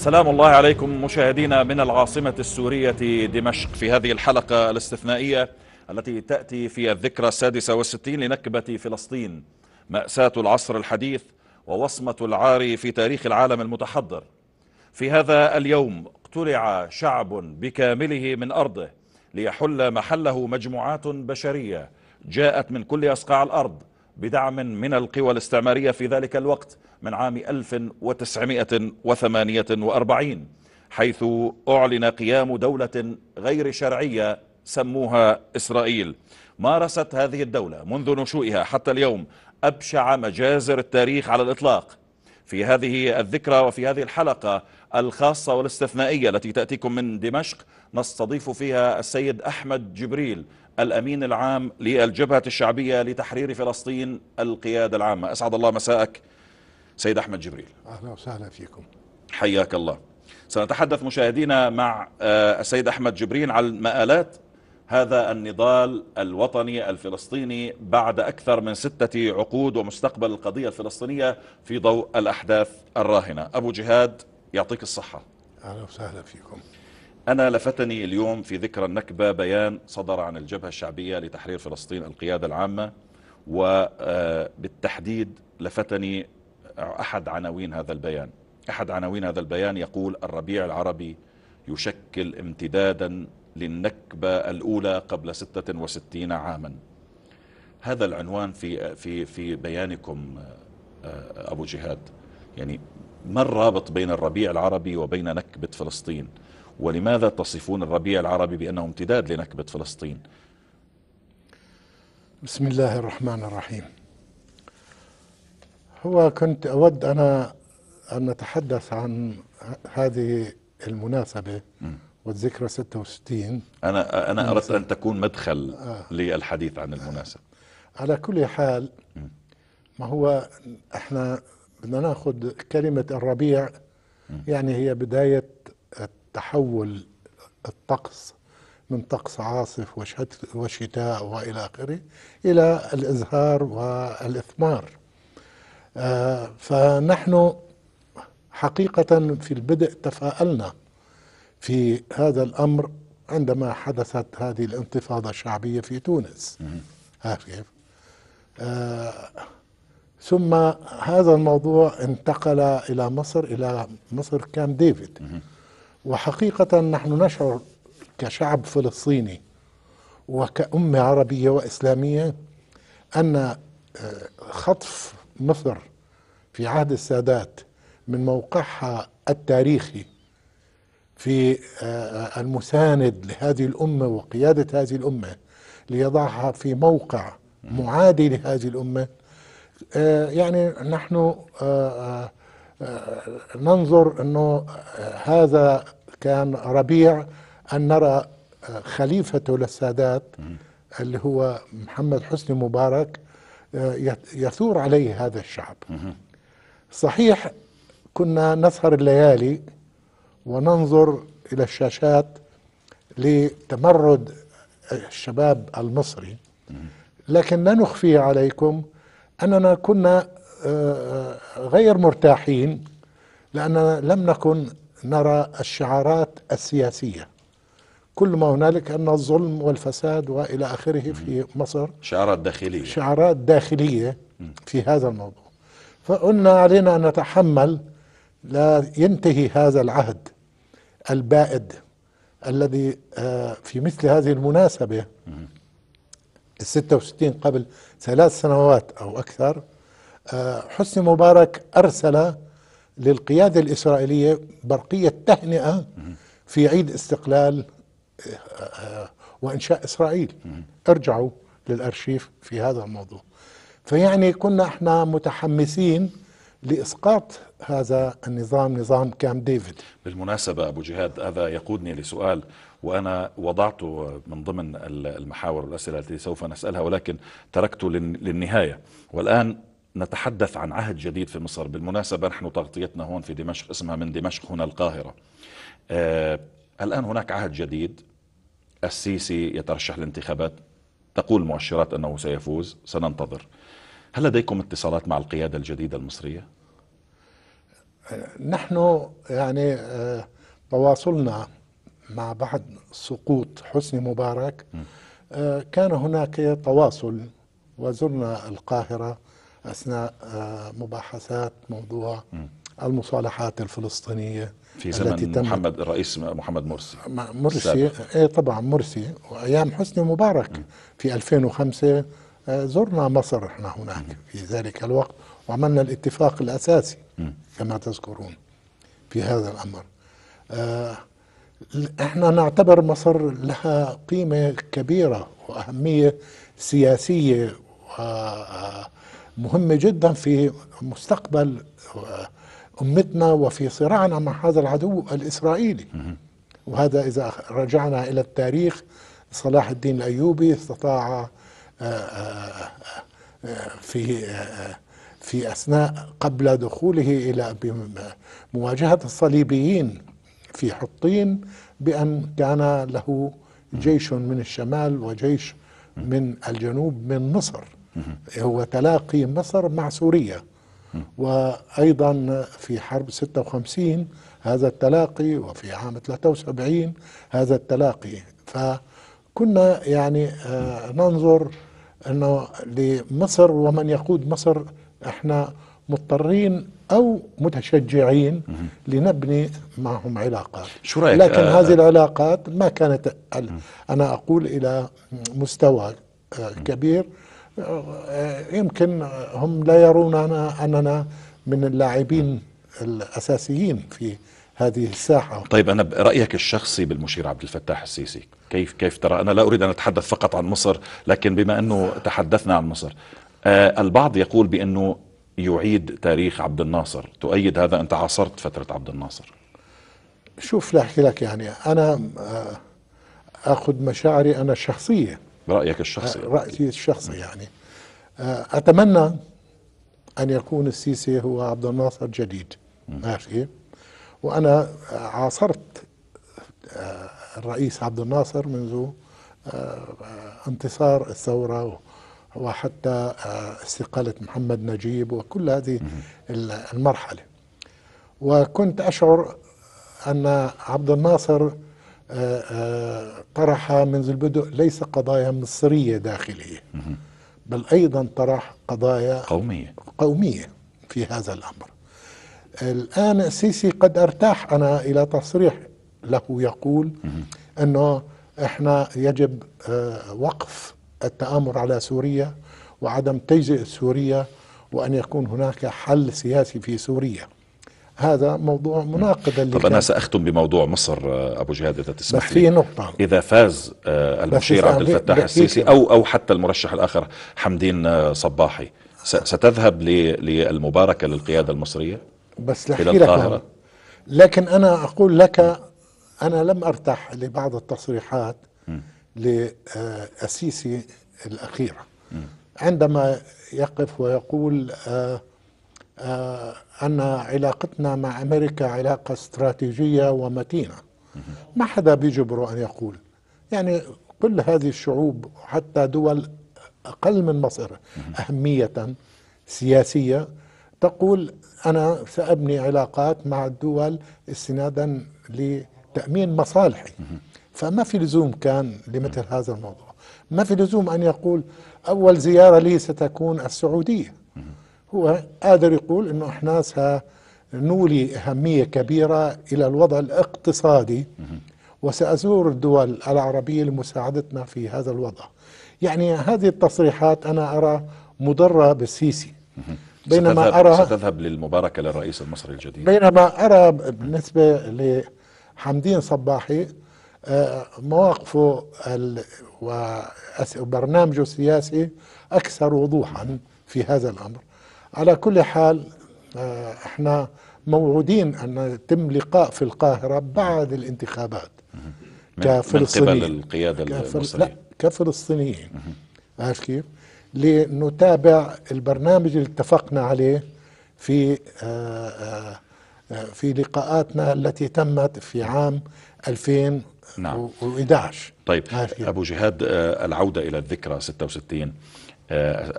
سلام الله عليكم مشاهدينا من العاصمة السورية دمشق في هذه الحلقة الاستثنائية التي تأتي في الذكرى السادسة والستين لنكبة فلسطين مأساة العصر الحديث ووصمة العار في تاريخ العالم المتحضر في هذا اليوم اقتلع شعب بكامله من أرضه ليحل محله مجموعات بشرية جاءت من كل أصقاع الأرض بدعم من القوى الاستعمارية في ذلك الوقت من عام 1948 حيث أعلن قيام دولة غير شرعية سموها إسرائيل مارست هذه الدولة منذ نشوئها حتى اليوم أبشع مجازر التاريخ على الإطلاق في هذه الذكرى وفي هذه الحلقة الخاصة والاستثنائية التي تأتيكم من دمشق نستضيف فيها السيد أحمد جبريل الأمين العام للجبهة الشعبية لتحرير فلسطين القيادة العامة أسعد الله مساءك سيد أحمد جبريل أهلا وسهلا فيكم حياك الله سنتحدث مشاهدينا مع آه، السيد أحمد جبريل عن مآلات هذا النضال الوطني الفلسطيني بعد أكثر من ستة عقود ومستقبل القضية الفلسطينية في ضوء الأحداث الراهنة أبو جهاد يعطيك الصحة أهلا وسهلا فيكم أنا لفتني اليوم في ذكرى النكبة بيان صدر عن الجبهة الشعبية لتحرير فلسطين القيادة العامة وبالتحديد آه، لفتني أحد عناوين هذا البيان أحد عناوين هذا البيان يقول الربيع العربي يشكل امتدادا للنكبة الأولى قبل 66 عاما هذا العنوان في في في بيانكم آه، آه، أبو جهاد يعني ما الرابط بين الربيع العربي وبين نكبة فلسطين؟ ولماذا تصفون الربيع العربي بأنه امتداد لنكبة فلسطين بسم الله الرحمن الرحيم هو كنت أود أنا أن نتحدث عن هذه المناسبة والذكرى 66 أنا أنا أردت أن تكون مدخل آه. للحديث عن المناسبة آه. على كل حال ما هو احنا بدنا ناخذ كلمة الربيع يعني هي بداية تحول الطقس من طقس عاصف وشتاء والى اخره الى الازهار والاثمار آه، فنحن حقيقه في البدء تفاءلنا في هذا الامر عندما حدثت هذه الانتفاضه الشعبيه في تونس كيف آه، ثم هذا الموضوع انتقل الى مصر الى مصر كام ديفيد وحقيقة نحن نشعر كشعب فلسطيني وكأمة عربية وإسلامية أن آه، خطف مصر في عهد السادات من موقعها التاريخي في آه، المساند لهذه الأمة وقيادة هذه الأمة ليضعها في موقع معادي لهذه الأمة آه، يعني نحن ننظر انه هذا كان ربيع ان نرى خليفته للسادات اللي هو محمد حسني مبارك يثور عليه هذا الشعب صحيح كنا نسهر الليالي وننظر الى الشاشات لتمرد الشباب المصري لكن لا نخفي عليكم اننا كنا آه، آه، غير مرتاحين لأننا لم نكن نرى الشعارات السياسية كل ما هنالك أن الظلم والفساد وإلى آخره في مصر شعارات داخلية شعارات داخلية في هذا الموضوع فقلنا علينا أن نتحمل لا ينتهي هذا العهد البائد الذي آه، في مثل هذه المناسبة الستة وستين قبل ثلاث سنوات أو أكثر آه، حسني مبارك أرسل للقيادة الإسرائيلية برقية تهنئة في عيد استقلال آه، آه، وإنشاء إسرائيل ارجعوا للأرشيف في هذا الموضوع فيعني كنا احنا متحمسين لإسقاط هذا النظام نظام كام ديفيد بالمناسبة أبو جهاد هذا يقودني لسؤال وأنا وضعته من ضمن المحاور والأسئلة التي سوف نسألها ولكن تركته للنهاية والآن نتحدث عن عهد جديد في مصر بالمناسبة نحن تغطيتنا هون في دمشق اسمها من دمشق هنا القاهرة آه الآن هناك عهد جديد السيسي يترشح للانتخابات تقول مؤشرات أنه سيفوز سننتظر هل لديكم اتصالات مع القيادة الجديدة المصرية؟ نحن يعني آه، تواصلنا مع بعد سقوط حسني مبارك آه، كان هناك تواصل وزرنا القاهره اثناء آه، مباحثات موضوع المصالحات الفلسطينيه في زمن التي تم محمد الرئيس محمد مرسي مرسي ايه طبعا مرسي وايام حسني مبارك م. في 2005 آه، زرنا مصر احنا هناك في ذلك الوقت وعملنا الاتفاق الاساسي م. كما تذكرون في هذا الامر آه، احنا نعتبر مصر لها قيمه كبيره واهميه سياسيه آه مهمة جدا في مستقبل آه، أمتنا وفي صراعنا مع هذا العدو الإسرائيلي وهذا إذا رجعنا إلى التاريخ صلاح الدين الأيوبي استطاع آه، آه، في في أثناء قبل دخوله إلى مواجهة الصليبيين في حطين بأن كان له جيش من الشمال وجيش من الجنوب من مصر هو تلاقي مصر مع سوريا وأيضا في حرب 56 هذا التلاقي وفي عام 73 هذا التلاقي فكنا يعني آه، ننظر أنه لمصر ومن يقود مصر احنا مضطرين أو متشجعين لنبني معهم علاقات شو رأيك؟ لكن آه هذه آه. العلاقات ما كانت أنا أقول إلى مستوى آه، كبير آه، يمكن هم لا يروننا أننا من اللاعبين الأساسيين في هذه الساحة طيب أنا برأيك الشخصي بالمشير عبد الفتاح السيسي كيف كيف ترى أنا لا أريد أن أتحدث فقط عن مصر لكن بما أنه تحدثنا عن مصر آه البعض يقول بأنه يعيد تاريخ عبد الناصر تؤيد هذا أنت عاصرت فترة عبد الناصر شوف لأحكي لك يعني أنا آه أخذ مشاعري أنا الشخصية رأيك الشخصي آه، رأيي الشخصي يعني آه، أتمنى أن يكون السيسي هو عبد الناصر الجديد ماشي وأنا عاصرت آه، الرئيس عبد الناصر منذ انتصار الثورة وحتى استقالة محمد نجيب وكل هذه المرحلة وكنت أشعر أن عبد الناصر طرح منذ البدء ليس قضايا مصرية داخلية بل أيضا طرح قضايا قومية قومية في هذا الأمر الآن السيسي قد ارتاح أنا إلى تصريح له يقول أنه إحنا يجب آه، وقف التآمر على سوريا وعدم تجزئة سوريا وأن يكون هناك حل سياسي في سوريا هذا موضوع مناقض اللي طب انا ساختم بموضوع مصر آه، ابو جهاد اذا تسمح بس في نقطه اذا فاز آه، المشير عبد الفتاح السيسي او او حتى المرشح الاخر حمدين آه، صباحي ستذهب للمباركه للقياده المصريه بس الى القاهره لكن انا اقول لك انا لم ارتاح لبعض التصريحات للسيسي الاخيره عندما يقف ويقول آه آه، أن علاقتنا مع أمريكا علاقة استراتيجية ومتينة ما حدا بيجبره أن يقول يعني كل هذه الشعوب حتى دول أقل من مصر أهمية سياسية تقول أنا سأبني علاقات مع الدول استنادا لتأمين مصالحي فما في لزوم كان لمثل هذا الموضوع ما في لزوم أن يقول أول زيارة لي ستكون السعودية هو قادر يقول انه احنا سنولي اهميه كبيره الى الوضع الاقتصادي وسازور الدول العربيه لمساعدتنا في هذا الوضع. يعني هذه التصريحات انا ارى مضره بالسيسي. بينما ارى ستذهب للمباركه للرئيس المصري الجديد. بينما ارى بالنسبه لحمدين صباحي آه، مواقفه وبرنامجه السياسي اكثر وضوحا في هذا الامر. على كل حال آه، احنا موعودين ان يتم لقاء في القاهره بعد الانتخابات كفلسطينيين من قبل القياده كفل... المصريه لا كفلسطينيين عارف كيف؟ لنتابع البرنامج اللي اتفقنا عليه في آه، آه، في لقاءاتنا التي تمت في عام 2011 نعم. طيب ابو جهاد العوده الى الذكرى 66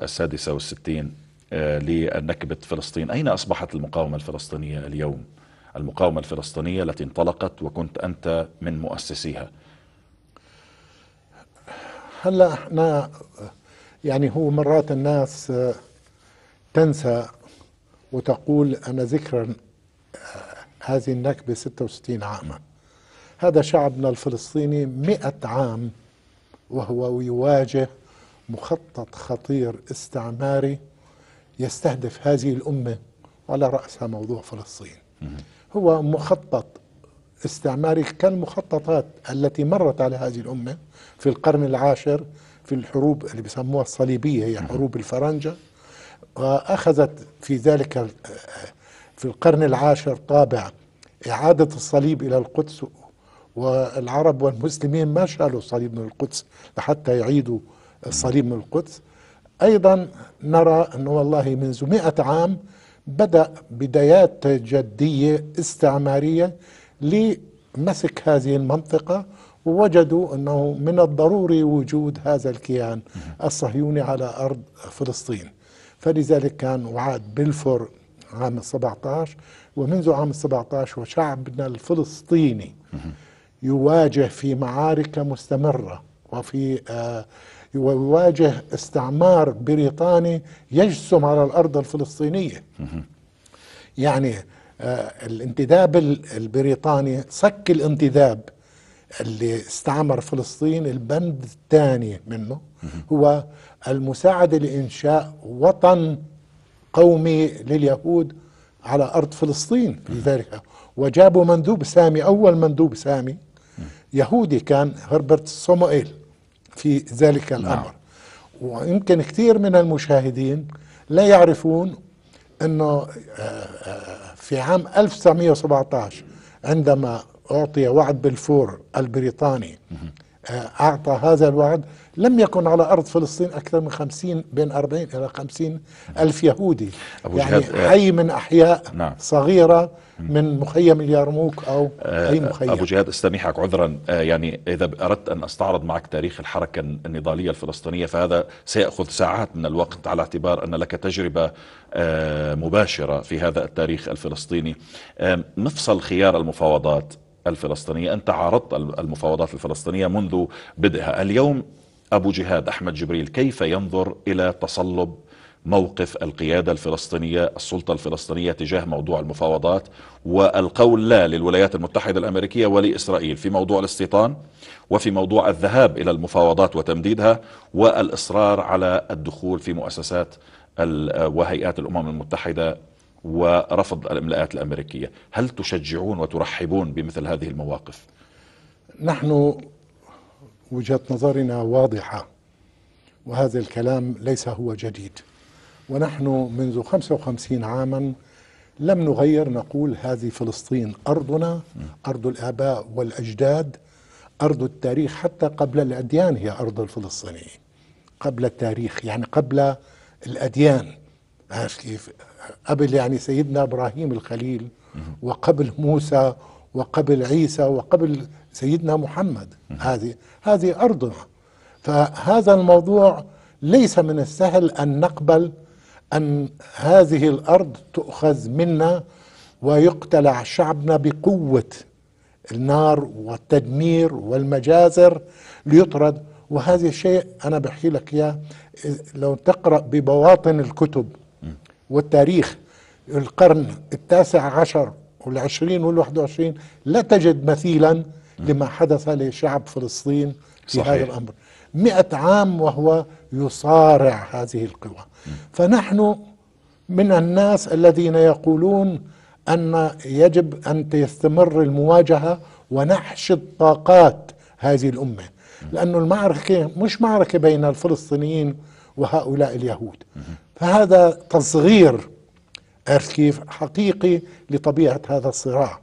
السادسة والستين آه، لنكبة فلسطين أين أصبحت المقاومة الفلسطينية اليوم؟ المقاومة الفلسطينية التي انطلقت وكنت أنت من مؤسسيها هلا احنا يعني هو مرات الناس تنسى وتقول أنا ذكرى آه، هذه النكبة 66 عاما هذا شعبنا الفلسطيني 100 عام وهو يواجه مخطط خطير استعماري يستهدف هذه الأمة على رأسها موضوع فلسطين هو مخطط استعماري كالمخططات التي مرت على هذه الأمة في القرن العاشر في الحروب اللي بيسموها الصليبية هي حروب الفرنجة وأخذت في ذلك في القرن العاشر طابع إعادة الصليب إلى القدس والعرب والمسلمين ما شالوا الصليب من القدس لحتى يعيدوا الصليب من القدس أيضا نرى أنه والله منذ مئة عام بدأ بدايات جدية استعمارية لمسك هذه المنطقة ووجدوا أنه من الضروري وجود هذا الكيان الصهيوني على أرض فلسطين فلذلك كان وعاد بلفور عام 17 ومنذ عام 17 وشعبنا الفلسطيني يواجه في معارك مستمرة وفي آه ويواجه استعمار بريطاني يجسم على الأرض الفلسطينية يعني آه، الانتداب البريطاني صك الانتداب اللي استعمر فلسطين البند الثاني منه هو المساعدة لإنشاء وطن قومي لليهود على أرض فلسطين في ذلك وجابوا مندوب سامي أول مندوب سامي يهودي كان هربرت صوموئيل في ذلك نعم. الأمر ويمكن كثير من المشاهدين لا يعرفون أنه آه، آه، في عام 1917 عندما أعطي وعد بالفور البريطاني آه، أعطى هذا الوعد لم يكن على أرض فلسطين أكثر من 50 بين 40 إلى 50 ألف يهودي أبو يعني حي من أحياء نعم. صغيرة من مخيم اليرموك أو آه، أي مخيم أبو جهاد استميحك عذرا آه، يعني إذا أردت أن أستعرض معك تاريخ الحركة النضالية الفلسطينية فهذا سيأخذ ساعات من الوقت على اعتبار أن لك تجربة آه، مباشرة في هذا التاريخ الفلسطيني مفصل خيار المفاوضات الفلسطينية أنت عارضت المفاوضات الفلسطينية منذ بدئها اليوم أبو جهاد أحمد جبريل كيف ينظر إلى تصلب موقف القيادة الفلسطينية السلطة الفلسطينية تجاه موضوع المفاوضات والقول لا للولايات المتحدة الأمريكية ولإسرائيل في موضوع الاستيطان وفي موضوع الذهاب إلى المفاوضات وتمديدها والإصرار على الدخول في مؤسسات وهيئات الأمم المتحدة ورفض الإملاءات الأمريكية هل تشجعون وترحبون بمثل هذه المواقف؟ نحن وجهة نظرنا واضحة وهذا الكلام ليس هو جديد ونحن منذ 55 عاما لم نغير نقول هذه فلسطين أرضنا أرض الآباء والأجداد أرض التاريخ حتى قبل الأديان هي أرض الفلسطينيين قبل التاريخ يعني قبل الأديان كيف قبل يعني سيدنا إبراهيم الخليل وقبل موسى وقبل عيسى وقبل سيدنا محمد هذه هذه أرضنا فهذا الموضوع ليس من السهل أن نقبل أن هذه الأرض تؤخذ منا ويقتلع شعبنا بقوة النار والتدمير والمجازر ليطرد وهذا شيء أنا بحكي لك إياه لو تقرأ ببواطن الكتب والتاريخ القرن التاسع عشر والعشرين والواحد وعشرين لا تجد مثيلا لما حدث لشعب فلسطين في صحيح. هذا الأمر مئة عام وهو يصارع هذه القوى فنحن من الناس الذين يقولون أن يجب أن تستمر المواجهة ونحشد طاقات هذه الأمة لأن المعركة مش معركة بين الفلسطينيين وهؤلاء اليهود فهذا تصغير أركيف حقيقي لطبيعة هذا الصراع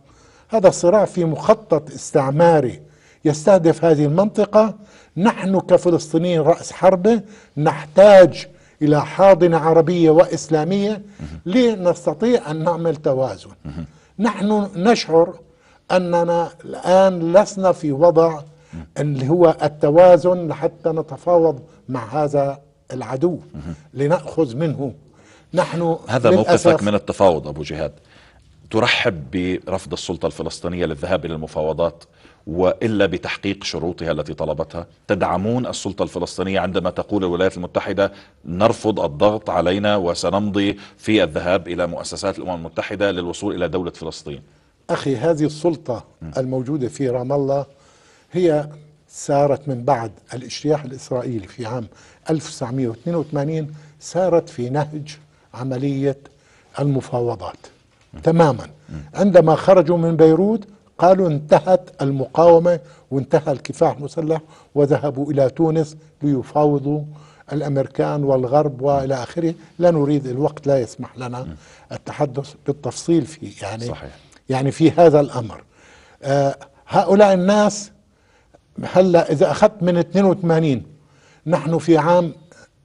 هذا الصراع في مخطط استعماري يستهدف هذه المنطقة نحن كفلسطينيين رأس حربة نحتاج إلى حاضنة عربية وإسلامية لنستطيع أن نعمل توازن نحن نشعر أننا الآن لسنا في وضع اللي هو التوازن لحتى نتفاوض مع هذا العدو لنأخذ منه نحن هذا موقفك من التفاوض أبو جهاد ترحب برفض السلطة الفلسطينية للذهاب إلى المفاوضات والا بتحقيق شروطها التي طلبتها تدعمون السلطه الفلسطينيه عندما تقول الولايات المتحده نرفض الضغط علينا وسنمضي في الذهاب الى مؤسسات الامم المتحده للوصول الى دوله فلسطين اخي هذه السلطه الموجوده في رام الله هي سارت من بعد الاجتياح الاسرائيلي في عام 1982 سارت في نهج عمليه المفاوضات تماما عندما خرجوا من بيروت قالوا انتهت المقاومة وانتهى الكفاح المسلح وذهبوا إلى تونس ليفاوضوا الأمريكان والغرب وإلى آخره لا نريد الوقت لا يسمح لنا التحدث بالتفصيل في يعني صحيح. يعني في هذا الأمر آه هؤلاء الناس هلا إذا أخذت من 82 نحن في عام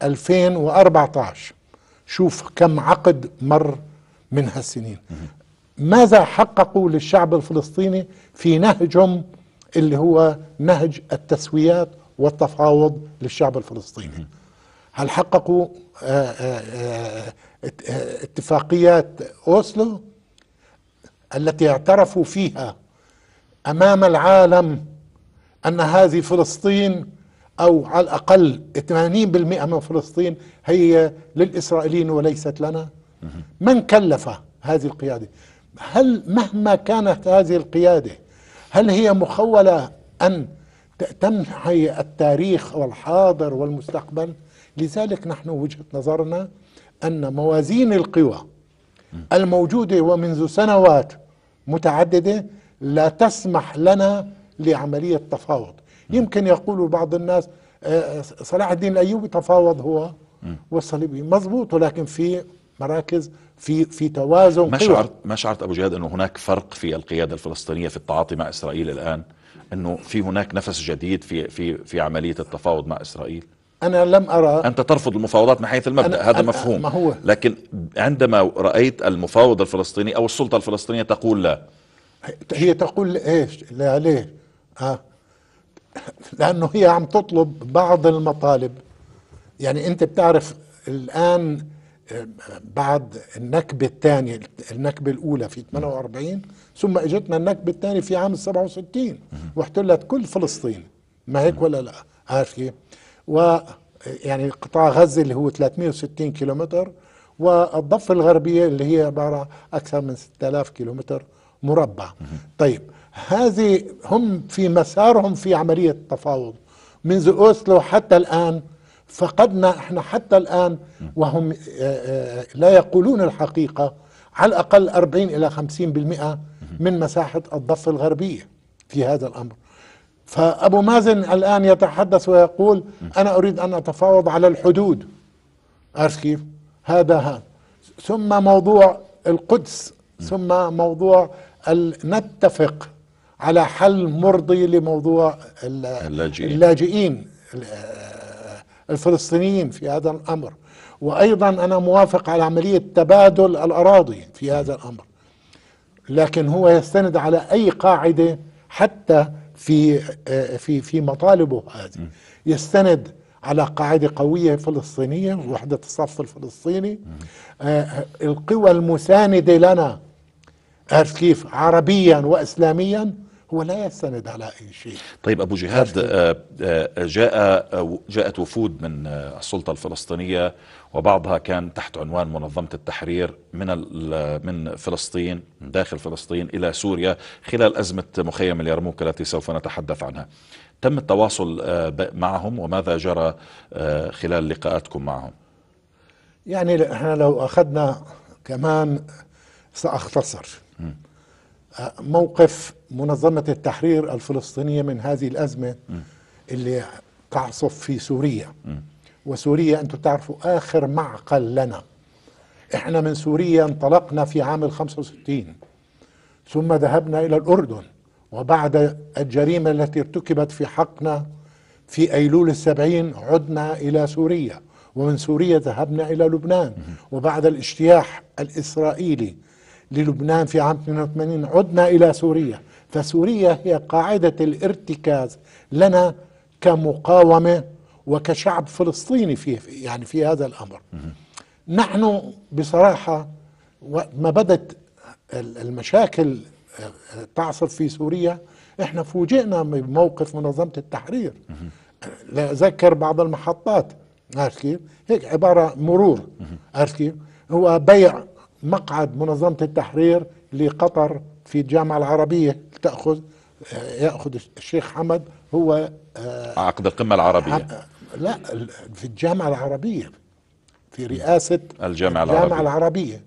2014 شوف كم عقد مر من هالسنين ماذا حققوا للشعب الفلسطيني في نهجهم اللي هو نهج التسويات والتفاوض للشعب الفلسطيني هل حققوا آه، آه، آه، اتفاقيات أوسلو التي اعترفوا فيها أمام العالم أن هذه فلسطين أو على الأقل 80% من فلسطين هي للإسرائيليين وليست لنا من كلف هذه القيادة هل مهما كانت هذه القيادة هل هي مخولة أن تنحي التاريخ والحاضر والمستقبل لذلك نحن وجهة نظرنا أن موازين القوى الموجودة ومنذ سنوات متعددة لا تسمح لنا لعملية تفاوض يمكن يقول بعض الناس آه، آه، صلاح الدين الايوبي تفاوض هو والصليبي مضبوط ولكن في مراكز في في توازن ما شعرت ما شعرت ابو جهاد انه هناك فرق في القياده الفلسطينيه في التعاطي مع اسرائيل الان انه في هناك نفس جديد في في في عمليه التفاوض مع اسرائيل انا لم ارى انت ترفض المفاوضات من حيث المبدا هذا أنا مفهوم ما هو لكن عندما رايت المفاوض الفلسطيني او السلطه الفلسطينيه تقول لا هي تقول ايش لا ليه آه. لانه هي عم تطلب بعض المطالب يعني انت بتعرف الان بعد النكبة الثانية النكبة الأولى في 48 ثم إجتنا النكبة الثانية في عام 67 واحتلت كل فلسطين ما هيك ولا لا عارف كيف و يعني قطاع غزة اللي هو 360 كيلومتر والضفة الغربية اللي هي عبارة أكثر من 6000 كيلومتر مربع طيب هذه هم في مسارهم في عملية التفاوض منذ أوسلو حتى الآن فقدنا احنا حتى الآن وهم آه، آه، لا يقولون الحقيقة على الأقل 40 إلى 50% من مساحة الضفة الغربية في هذا الأمر فأبو مازن الآن يتحدث ويقول أنا أريد أن أتفاوض على الحدود عارف كيف هذا ها ثم موضوع القدس ثم موضوع نتفق على حل مرضي لموضوع اللاجئين, اللاجئين الفلسطينيين في هذا الامر وايضا انا موافق على عمليه تبادل الاراضي في هذا الامر لكن هو يستند على اي قاعده حتى في آه، في في مطالبه هذه يستند على قاعده قويه فلسطينيه وحده الصف الفلسطيني آه، آه، القوى المسانده لنا عارف كيف عربيا واسلاميا ولا يستند على أي شيء طيب أبو جهاد آه، آه، جاء آه، جاءت وفود من السلطة الفلسطينية وبعضها كان تحت عنوان منظمة التحرير من من فلسطين من داخل فلسطين إلى سوريا خلال أزمة مخيم اليرموك التي سوف نتحدث عنها تم التواصل معهم وماذا جرى خلال لقاءاتكم معهم يعني احنا لو أخذنا كمان سأختصر موقف منظمة التحرير الفلسطينية من هذه الأزمة م. اللي تعصف في سوريا م. وسوريا أنتم تعرفوا آخر معقل لنا إحنا من سوريا انطلقنا في عام الخمسة وستين ثم ذهبنا إلى الأردن وبعد الجريمة التي ارتكبت في حقنا في أيلول السبعين عدنا إلى سوريا ومن سوريا ذهبنا إلى لبنان وبعد الاجتياح الإسرائيلي للبنان في عام 82 عدنا إلى سوريا فسوريا هي قاعدة الارتكاز لنا كمقاومة وكشعب فلسطيني في يعني في هذا الأمر نحن بصراحة ما بدت المشاكل تعصف في سوريا احنا فوجئنا بموقف منظمة التحرير لا أذكر بعض المحطات عارف كيف؟ هيك عبارة مرور عارف كيف؟ هو بيع مقعد منظمة التحرير لقطر في الجامعة العربية تأخذ يأخذ الشيخ حمد هو آه، عقد القمة العربية لا في الجامعة العربية في رئاسة الجامعة العربية, الجامعة العربية.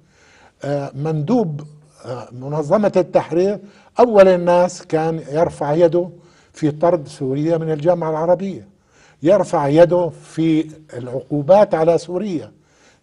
آه، مندوب آه، منظمة التحرير أول الناس كان يرفع يده في طرد سوريا من الجامعة العربية يرفع يده في العقوبات على سوريا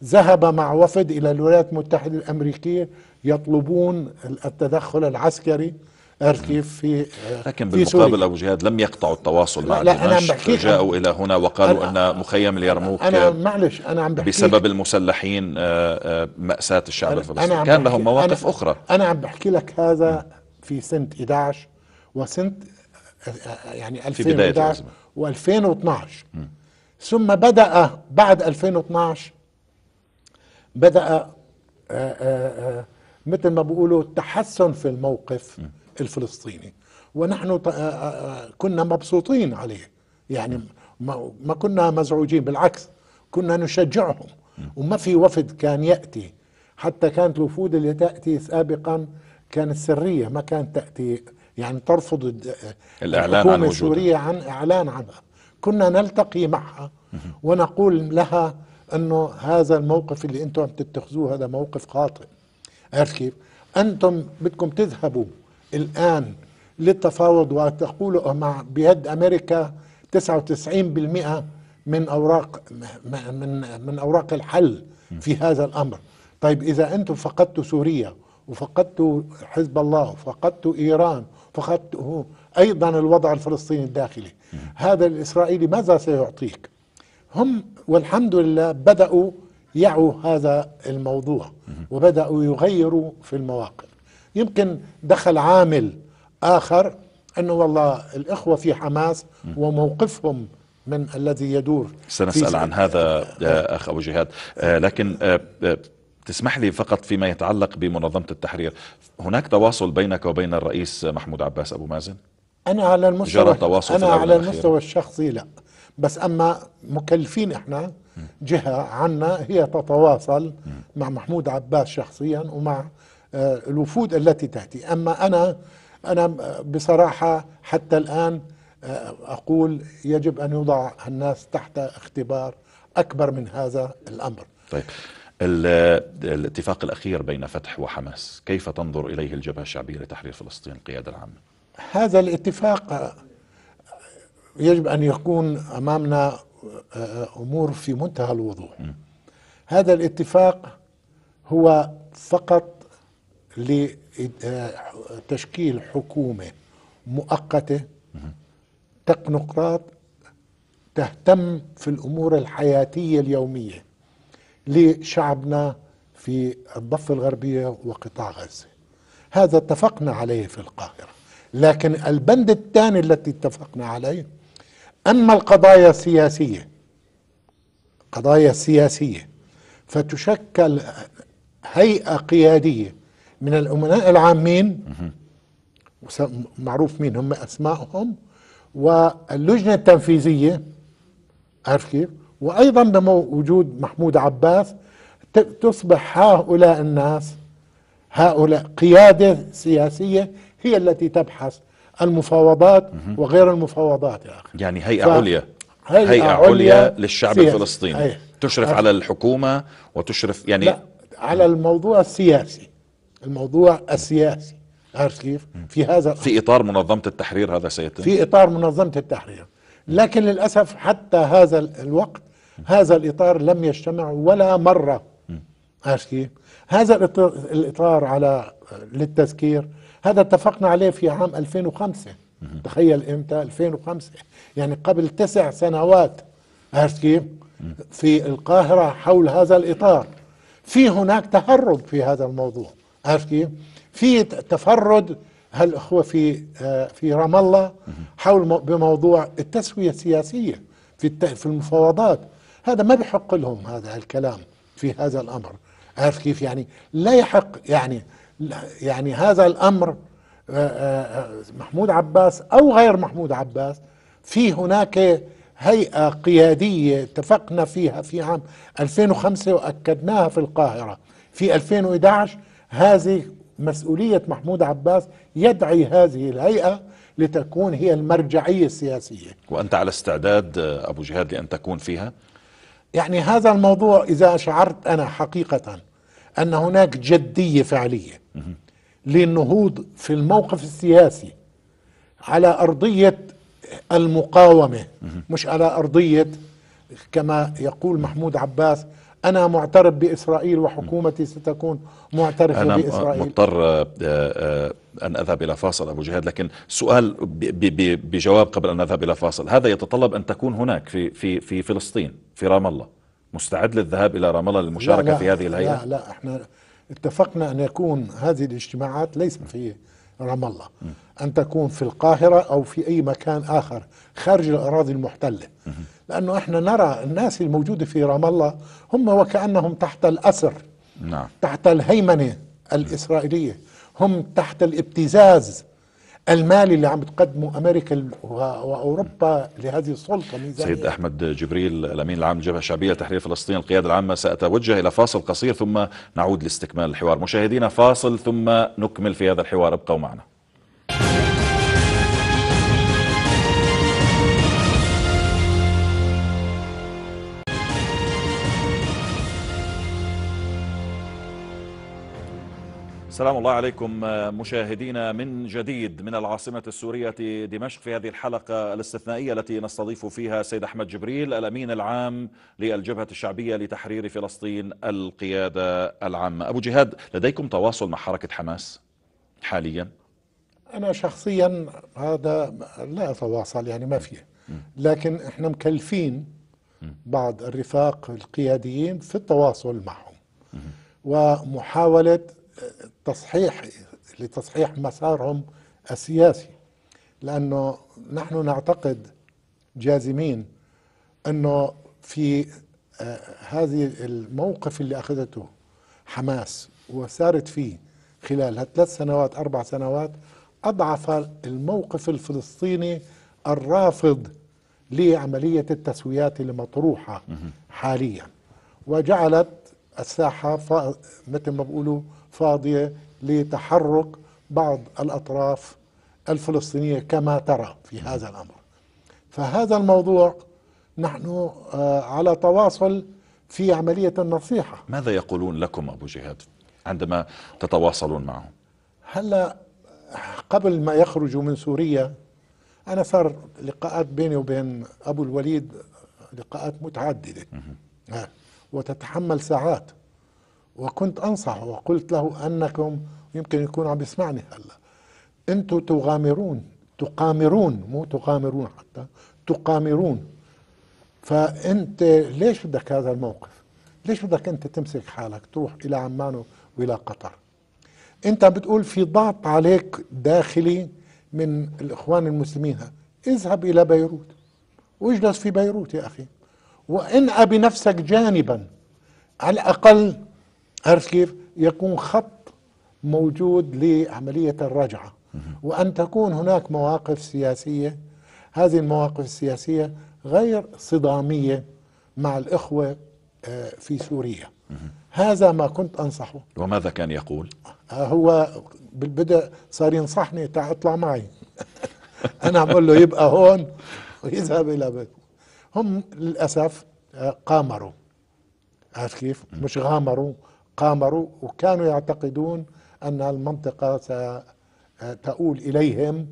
ذهب مع وفد إلى الولايات المتحدة الأمريكية يطلبون التدخل العسكري ارتيف في آه، لكن في بالمقابل سوريا. أبو جهاد لم يقطعوا التواصل مع لا دمشق أنا جاءوا إلى هنا وقالوا أنا أن مخيم اليرموك أنا معلش أنا عم بحكي بسبب المسلحين آه، آه، مأساة الشعب الفلسطيني كان لهم مواقف أنا أخرى أنا عم بحكي لك هذا في سنة 11 وسنة يعني 2011 و2012 ثم بدأ بعد 2012 بدأ آآ آآ مثل ما بيقولوا تحسن في الموقف الفلسطيني ونحن كنا مبسوطين عليه يعني ما كنا مزعوجين بالعكس كنا نشجعهم وما في وفد كان يأتي حتى كانت الوفود اللي تأتي سابقا كانت سرية ما كانت تأتي يعني ترفض الإعلان عن السورية عن إعلان عنها كنا نلتقي معها ونقول لها أنه هذا الموقف اللي أنتم عم تتخذوه هذا موقف خاطئ عرفت كيف؟ انتم بدكم تذهبوا الان للتفاوض وتقولوا أه، مع بيد امريكا 99% من اوراق من من اوراق الحل في هذا الامر طيب اذا انتم فقدتوا سوريا وفقدتوا حزب الله وفقدتوا ايران فقدتوا ايضا الوضع الفلسطيني الداخلي هذا الاسرائيلي ماذا سيعطيك هم والحمد لله بداوا يعوا هذا الموضوع وبداوا يغيروا في المواقف يمكن دخل عامل اخر انه والله الاخوه في حماس وموقفهم من الذي يدور سنسال عن هذا آه، اخ ابو جهاد آه، لكن آه، تسمح لي فقط فيما يتعلق بمنظمه التحرير هناك تواصل بينك وبين الرئيس محمود عباس ابو مازن انا على المستوى انا على المستوى الشخصي لا بس أما مكلفين إحنا جهة عنا هي تتواصل مع محمود عباس شخصيا ومع آه، الوفود التي تأتي أما أنا أنا بصراحة حتى الآن آه، أقول يجب أن يوضع الناس تحت اختبار أكبر من هذا الأمر طيب الاتفاق الأخير بين فتح وحماس كيف تنظر إليه الجبهة الشعبية لتحرير فلسطين القيادة العامة؟ هذا الاتفاق يجب أن يكون أمامنا آه، أمور في منتهى الوضوح هذا الاتفاق هو فقط لتشكيل آه، حكومة مؤقتة تقنقراط تهتم في الأمور الحياتية اليومية لشعبنا في الضفة الغربية وقطاع غزة هذا اتفقنا عليه في القاهرة لكن البند الثاني التي اتفقنا عليه أما القضايا السياسية قضايا السياسية فتشكل هيئة قيادية من الأمناء العامين معروف مين هم أسمائهم واللجنة التنفيذية عارف كيف وأيضا بوجود محمود عباس تصبح هؤلاء الناس هؤلاء قيادة سياسية هي التي تبحث المفاوضات وغير المفاوضات يا أخي يعني هيئة ف... عليا هيئة, هيئة عليا للشعب سياسي. الفلسطيني هي. تشرف هيئة. على الحكومة وتشرف يعني لا على الموضوع السياسي الموضوع السياسي عارف كيف؟ في هذا في اطار منظمه التحرير هذا سيتم في اطار منظمه التحرير لكن للاسف حتى هذا الوقت هذا الاطار لم يجتمع ولا مره عارف كيف؟ هذا الاطار على للتذكير هذا اتفقنا عليه في عام 2005 تخيل امتى 2005 يعني قبل تسع سنوات عرفت كيف في القاهرة حول هذا الإطار في هناك تهرب في هذا الموضوع عرفت كيف في تفرد هالأخوة في آه، في رام الله حول بموضوع التسوية السياسية في في المفاوضات هذا ما بحق لهم هذا الكلام في هذا الأمر عرفت كيف يعني لا يحق يعني يعني هذا الامر آه، آه، آه، محمود عباس او غير محمود عباس في هناك هيئه قياديه اتفقنا فيها في عام 2005 واكدناها في القاهره في 2011 هذه مسؤوليه محمود عباس يدعي هذه الهيئه لتكون هي المرجعيه السياسيه وانت على استعداد ابو جهاد لان تكون فيها يعني هذا الموضوع اذا شعرت انا حقيقه ان هناك جديه فعليه للنهوض في الموقف السياسي على أرضية المقاومة مش على أرضية كما يقول محمود عباس أنا معترف بإسرائيل وحكومتي ستكون معترفة أنا بإسرائيل أنا مضطر آه، آه، أن أذهب إلى فاصل أبو جهاد لكن سؤال بجواب قبل أن أذهب إلى فاصل هذا يتطلب أن تكون هناك في, في, في فلسطين في رام الله مستعد للذهاب إلى رام الله للمشاركة لا لا في هذه الهيئة لا لا احنا اتفقنا أن يكون هذه الاجتماعات ليس في رام الله أن تكون في القاهرة أو في أي مكان آخر خارج الأراضي المحتلة لأنه إحنا نرى الناس الموجودة في رام الله هم وكأنهم تحت الأسر نعم. تحت الهيمنة الإسرائيلية هم تحت الابتزاز المال اللي عم بتقدمه امريكا واوروبا لهذه السلطه الميزانيه سيد احمد جبريل الامين العام للجبهه الشعبيه لتحرير فلسطين القياده العامه ساتوجه الى فاصل قصير ثم نعود لاستكمال الحوار مشاهدينا فاصل ثم نكمل في هذا الحوار ابقوا معنا سلام الله عليكم آه، مشاهدينا من جديد من العاصمة السورية دمشق في هذه الحلقة الاستثنائية التي نستضيف فيها سيد أحمد جبريل الأمين العام للجبهة الشعبية لتحرير فلسطين القيادة العامة أبو جهاد لديكم تواصل مع حركة حماس حاليا؟ أنا شخصيا هذا لا أتواصل يعني ما فيه لكن احنا مكلفين بعض الرفاق القياديين في التواصل معهم ومحاولة تصحيح لتصحيح مسارهم السياسي لانه نحن نعتقد جازمين انه في آه، هذه الموقف اللي اخذته حماس وسارت فيه خلال هالثلاث سنوات اربع سنوات اضعف الموقف الفلسطيني الرافض لعمليه التسويات المطروحه حاليا وجعلت الساحه مثل ما بيقولوا فاضية لتحرك بعض الأطراف الفلسطينية كما ترى في هذا الأمر فهذا الموضوع نحن آه، على تواصل في عملية النصيحة ماذا يقولون لكم أبو جهاد عندما تتواصلون معهم هلا قبل ما يخرجوا من سوريا أنا صار لقاءات بيني وبين أبو الوليد لقاءات متعددة آه، وتتحمل ساعات وكنت أنصحه وقلت له أنكم يمكن يكون عم يسمعني هلا أنتم تغامرون تقامرون مو تغامرون حتى تقامرون فأنت ليش بدك هذا الموقف؟ ليش بدك أنت تمسك حالك تروح إلى عمان وإلى قطر؟ أنت بتقول في ضغط عليك داخلي من الإخوان المسلمين اذهب إلى بيروت واجلس في بيروت يا أخي وإن أبي نفسك جانبا على الأقل عرفت كيف يكون خط موجود لعملية الرجعة وأن تكون هناك مواقف سياسية هذه المواقف السياسية غير صدامية مع الإخوة آه، في سوريا هذا ما كنت أنصحه وماذا كان يقول؟ آه، هو بالبدء صار ينصحني تعال اطلع معي أنا أقول له يبقى هون ويذهب إلى بيت هم للأسف آه، قامروا عارف كيف؟ مش غامروا قامروا وكانوا يعتقدون أن المنطقة ستؤول إليهم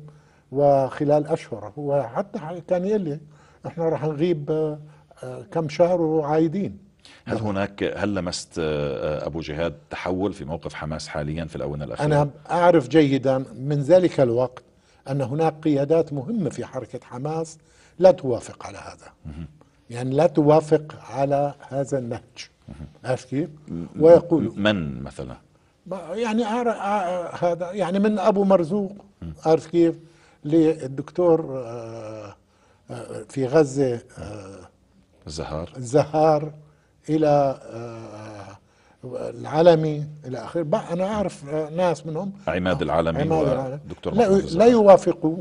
وخلال أشهر وحتى كان يلي احنا راح نغيب آه، كم شهر وعايدين هل هناك هل لمست آه، آه، ابو جهاد تحول في موقف حماس حاليا في الاونه الاخيره؟ انا اعرف جيدا من ذلك الوقت ان هناك قيادات مهمه في حركه حماس لا توافق على هذا. يعني لا توافق على هذا النهج. عرفت كيف؟ ويقول من مثلا؟ يعني هذا يعني من ابو مرزوق عارف كيف؟ للدكتور آه، آه، في غزه آه، الزهار الزهار الى العلمي الى اخره انا اعرف ناس منهم عماد العلمي عماد دكتور لا, لا يوافقوا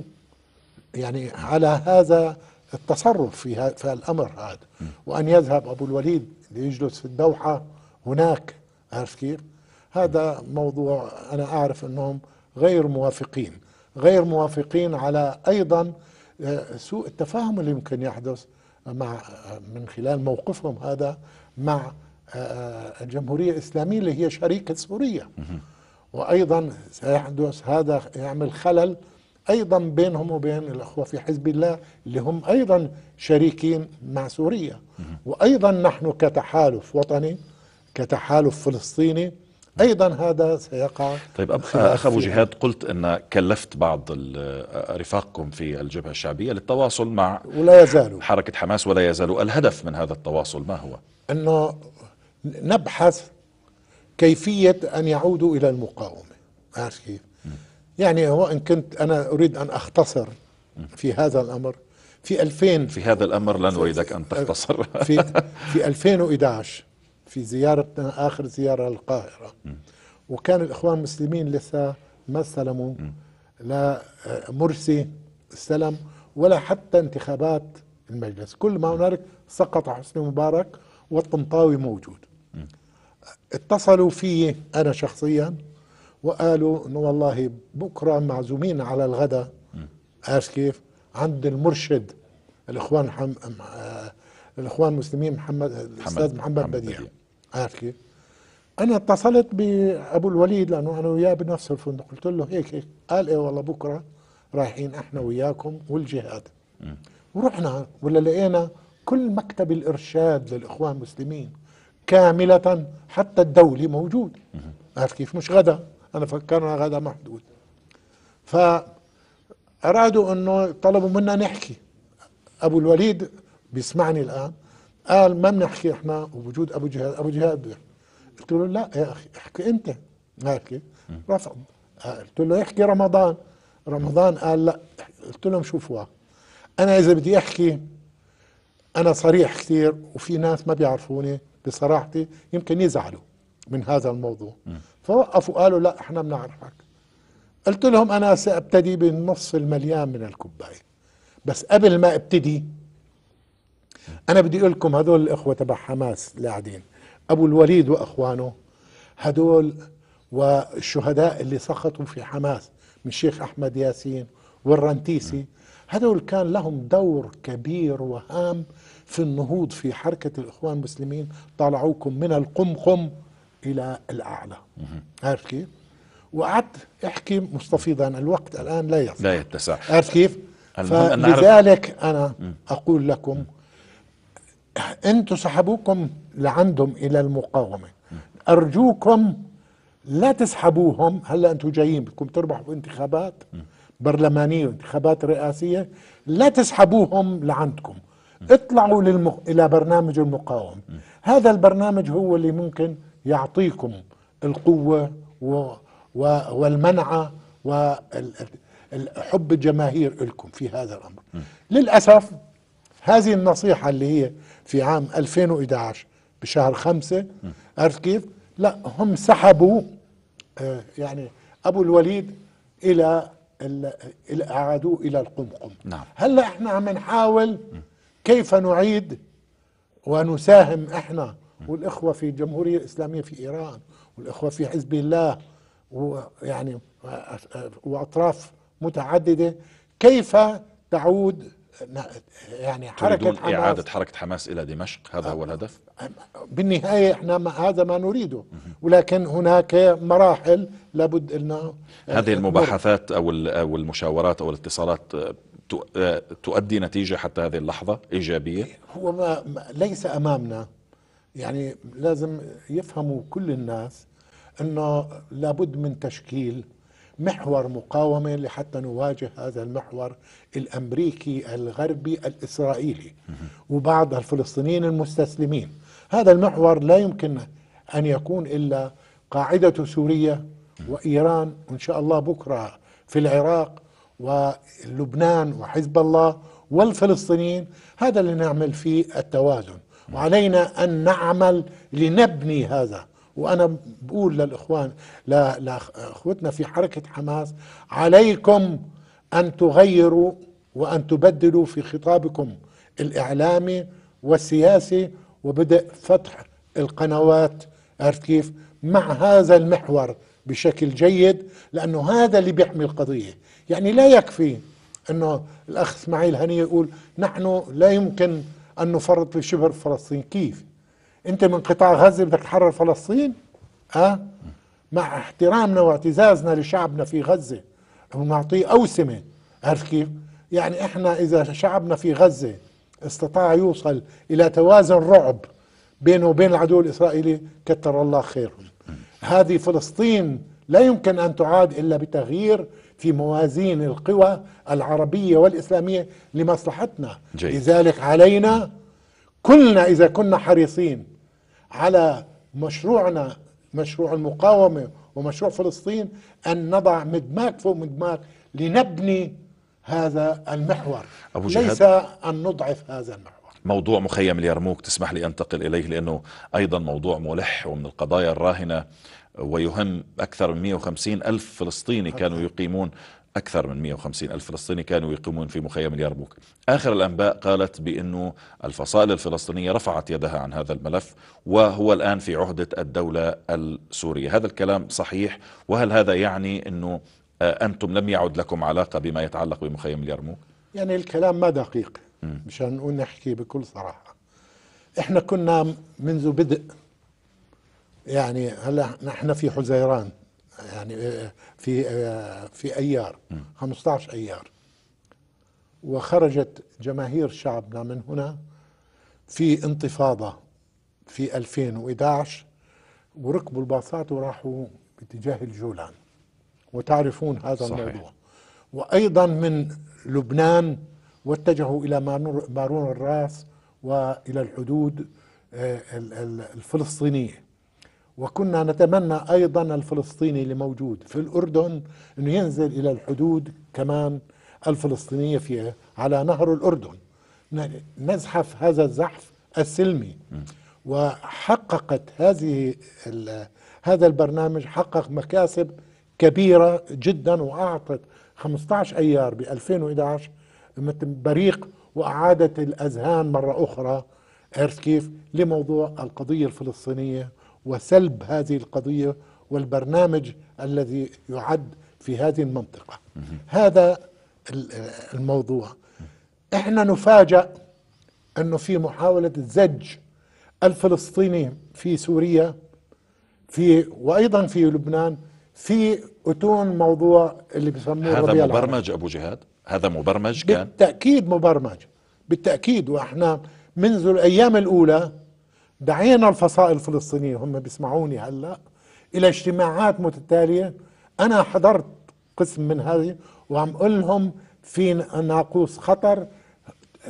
يعني على هذا التصرف في, في الامر هذا وان يذهب ابو الوليد ليجلس في الدوحة هناك عارف كيف هذا موضوع أنا أعرف أنهم غير موافقين غير موافقين على أيضا آه، سوء التفاهم اللي يمكن يحدث مع آه، من خلال موقفهم هذا مع آه، الجمهورية الإسلامية اللي هي شريكة سوريا وأيضا سيحدث هذا يعمل خلل أيضا بينهم وبين الأخوة في حزب الله اللي هم أيضا شريكين مع سوريا وأيضا نحن كتحالف وطني كتحالف فلسطيني ايضا هذا سيقع طيب اخ ابو جهاد قلت ان كلفت بعض رفاقكم في الجبهه الشعبيه للتواصل مع ولا يزالوا حركه حماس ولا يزالوا الهدف من هذا التواصل ما هو؟ انه نبحث كيفيه ان يعودوا الى المقاومه عارف كيف؟ يعني هو إن كنت أنا أريد أن أختصر في هذا الأمر في 2000 في هذا الأمر لا نريدك أن تختصر في, في 2011 في زيارتنا آخر زيارة للقاهرة وكان الإخوان المسلمين لسه ما استلموا لا آه، مرسي استلم ولا حتى انتخابات المجلس كل ما هنالك سقط حسني مبارك والطنطاوي موجود اتصلوا في أنا شخصياً وقالوا انه والله بكره معزومين على الغداء عارف كيف؟ عند المرشد الاخوان حم... آه، الاخوان المسلمين محمد الاستاذ محمد, محمد بديع عارف كيف؟ انا اتصلت بابو الوليد لانه انا وياه بنفس الفندق قلت له هيك هيك قال ايه والله بكره رايحين احنا وياكم والجهاد ورحنا ولا لقينا كل مكتب الارشاد للاخوان المسلمين كامله حتى الدولي موجود عارف كيف مش غدا أنا فكرنا غدا محدود فأرادوا أنه طلبوا منا نحكي أبو الوليد بيسمعني الآن قال ما بنحكي احنا وجود ابو جهاد ابو جهاد بيحكي قلت له لا يا اخي احكي انت هيك رفض قلت له احكي رمضان رمضان قال لا قلت لهم شوفوا انا اذا بدي احكي انا صريح كثير وفي ناس ما بيعرفوني بصراحتي يمكن يزعلوا من هذا الموضوع فوقفوا قالوا لا احنا بنعرفك قلت لهم انا سابتدي بالنص المليان من الكوبايه بس قبل ما ابتدي انا بدي اقول لكم هذول الاخوه تبع حماس اللي قاعدين ابو الوليد واخوانه هذول والشهداء اللي سقطوا في حماس من شيخ احمد ياسين والرنتيسي هذول كان لهم دور كبير وهام في النهوض في حركه الاخوان المسلمين طلعوكم من القمقم الى الاعلى عارف كيف؟ وقعدت احكي مستفيضا الوقت الان لا يتسع لا يتسع عارف كيف؟ فلذلك انا اقول لكم انتم سحبوكم لعندهم الى المقاومه ارجوكم لا تسحبوهم هلا انتم جايين بدكم تربحوا انتخابات برلمانيه وانتخابات رئاسيه لا تسحبوهم لعندكم اطلعوا للمق... الى برنامج المقاومه هذا البرنامج هو اللي ممكن يعطيكم القوة والمنعة وحب الجماهير لكم في هذا الأمر م. للأسف هذه النصيحة اللي هي في عام 2011 بشهر خمسة عرفت كيف لا هم سحبوا آه، يعني أبو الوليد إلى أعادوه إلى القمقم نعم. هلأ إحنا عم نحاول كيف نعيد ونساهم إحنا والإخوة في الجمهورية الإسلامية في إيران والإخوة في حزب الله ويعني وأطراف متعددة كيف تعود يعني حركة حماس إعادة حركة حماس إلى دمشق هذا هو الهدف بالنهاية إحنا ما هذا ما نريده ولكن هناك مراحل لابد أن هذه المباحثات أو المشاورات أو الاتصالات آه، آه، تؤدي نتيجة حتى هذه اللحظة إيجابية هو ما ليس أمامنا يعني لازم يفهموا كل الناس انه لابد من تشكيل محور مقاومه لحتى نواجه هذا المحور الامريكي الغربي الاسرائيلي وبعض الفلسطينيين المستسلمين هذا المحور لا يمكن ان يكون الا قاعده سوريا وايران وان شاء الله بكره في العراق ولبنان وحزب الله والفلسطينيين هذا اللي نعمل فيه التوازن وعلينا أن نعمل لنبني هذا وأنا بقول للإخوان لأخوتنا في حركة حماس عليكم أن تغيروا وأن تبدلوا في خطابكم الإعلامي والسياسي وبدء فتح القنوات عرفت كيف مع هذا المحور بشكل جيد لأنه هذا اللي بيحمي القضية يعني لا يكفي أنه الأخ إسماعيل هنية يقول نحن لا يمكن أن نفرط في شبه فلسطين كيف أنت من قطاع غزة بدك تحرر فلسطين أه؟ مع احترامنا واعتزازنا لشعبنا في غزة ونعطيه أوسمة عارف كيف يعني إحنا إذا شعبنا في غزة استطاع يوصل إلى توازن رعب بينه وبين العدو الإسرائيلي كتر الله خيرهم هذه فلسطين لا يمكن أن تعاد إلا بتغيير في موازين القوى العربية والإسلامية لمصلحتنا جيد. لذلك علينا كلنا إذا كنا حريصين على مشروعنا مشروع المقاومة ومشروع فلسطين أن نضع مدماك فوق مدماك لنبني هذا المحور أبو جهاد ليس أن نضعف هذا المحور موضوع مخيم اليرموك تسمح لي أنتقل إليه لأنه أيضا موضوع ملح ومن القضايا الراهنة ويهم أكثر من 150 ألف فلسطيني كانوا يقيمون أكثر من 150 ألف فلسطيني كانوا يقيمون في مخيم اليرموك آخر الأنباء قالت بأنه الفصائل الفلسطينية رفعت يدها عن هذا الملف وهو الآن في عهدة الدولة السورية هذا الكلام صحيح وهل هذا يعني أنه آه، أنتم لم يعد لكم علاقة بما يتعلق بمخيم اليرموك يعني الكلام ما دقيق مشان نقول نحكي بكل صراحة احنا كنا منذ بدء يعني هلا نحن في حزيران يعني آه، في آه، في ايار 15 ايار وخرجت جماهير شعبنا من هنا في انتفاضه في 2011 وركبوا الباصات وراحوا باتجاه الجولان وتعرفون هذا صحيح. الموضوع وايضا من لبنان واتجهوا الى مارون الراس والى الحدود آه، الفلسطينيه وكنا نتمنى أيضا الفلسطيني اللي موجود في الأردن أنه ينزل إلى الحدود كمان الفلسطينية في على نهر الأردن نزحف هذا الزحف السلمي وحققت هذه هذا البرنامج حقق مكاسب كبيرة جدا وأعطت 15 أيار ب 2011 بريق وأعادت الأذهان مرة أخرى عرفت كيف لموضوع القضية الفلسطينية وسلب هذه القضية والبرنامج الذي يعد في هذه المنطقة هذا الموضوع احنا نفاجأ انه في محاولة زج الفلسطيني في سوريا في وايضا في لبنان في اتون موضوع اللي بيسموه هذا مبرمج العرب. ابو جهاد هذا مبرمج كان بالتاكيد مبرمج بالتاكيد واحنا منذ الايام الاولى دعينا الفصائل الفلسطينية هم بيسمعوني هلأ إلى اجتماعات متتالية أنا حضرت قسم من هذه وعم أقول لهم في ناقوس خطر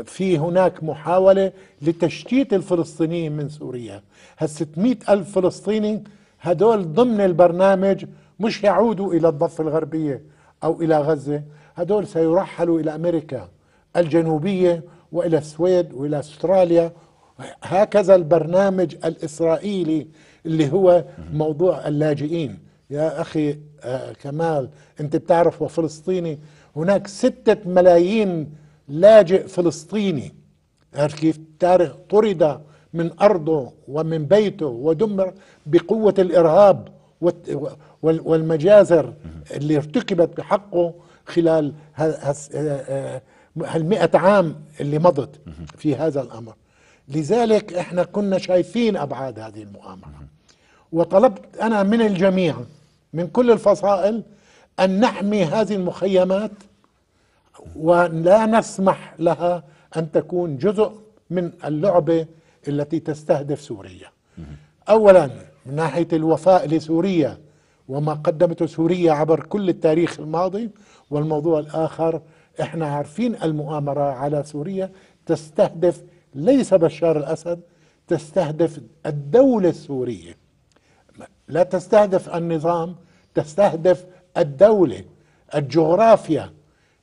في هناك محاولة لتشتيت الفلسطينيين من سوريا هال ألف فلسطيني هدول ضمن البرنامج مش يعودوا إلى الضفة الغربية أو إلى غزة هدول سيرحلوا إلى أمريكا الجنوبية وإلى السويد وإلى أستراليا هكذا البرنامج الإسرائيلي اللي هو موضوع اللاجئين يا أخي آه، كمال أنت بتعرف وفلسطيني هناك ستة ملايين لاجئ فلسطيني عارف كيف تاريخ طرد من أرضه ومن بيته ودمر بقوة الإرهاب والمجازر اللي ارتكبت بحقه خلال هالمئة آه، آه، عام اللي مضت في هذا الأمر لذلك احنا كنا شايفين ابعاد هذه المؤامره وطلبت انا من الجميع من كل الفصائل ان نحمي هذه المخيمات ولا نسمح لها ان تكون جزء من اللعبه التي تستهدف سوريا. اولا من ناحيه الوفاء لسوريا وما قدمته سوريا عبر كل التاريخ الماضي والموضوع الاخر احنا عارفين المؤامره على سوريا تستهدف ليس بشار الأسد تستهدف الدولة السورية لا تستهدف النظام تستهدف الدولة الجغرافيا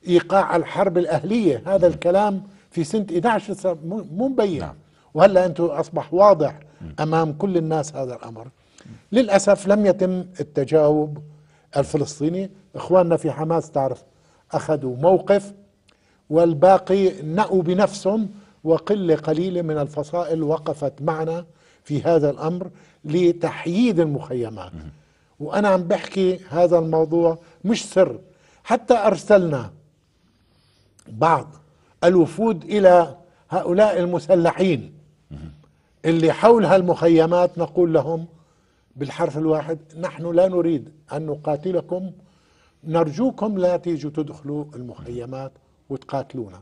إيقاع الحرب الأهلية هذا نعم. الكلام في سنة 11 مو مبين نعم. وهلا أنتم أصبح واضح أمام كل الناس هذا الأمر للأسف لم يتم التجاوب الفلسطيني إخواننا في حماس تعرف أخذوا موقف والباقي نأوا بنفسهم وقله قليله من الفصائل وقفت معنا في هذا الامر لتحييد المخيمات وانا عم بحكي هذا الموضوع مش سر حتى ارسلنا بعض الوفود الى هؤلاء المسلحين اللي حول هالمخيمات نقول لهم بالحرف الواحد نحن لا نريد ان نقاتلكم نرجوكم لا تيجوا تدخلوا المخيمات وتقاتلونا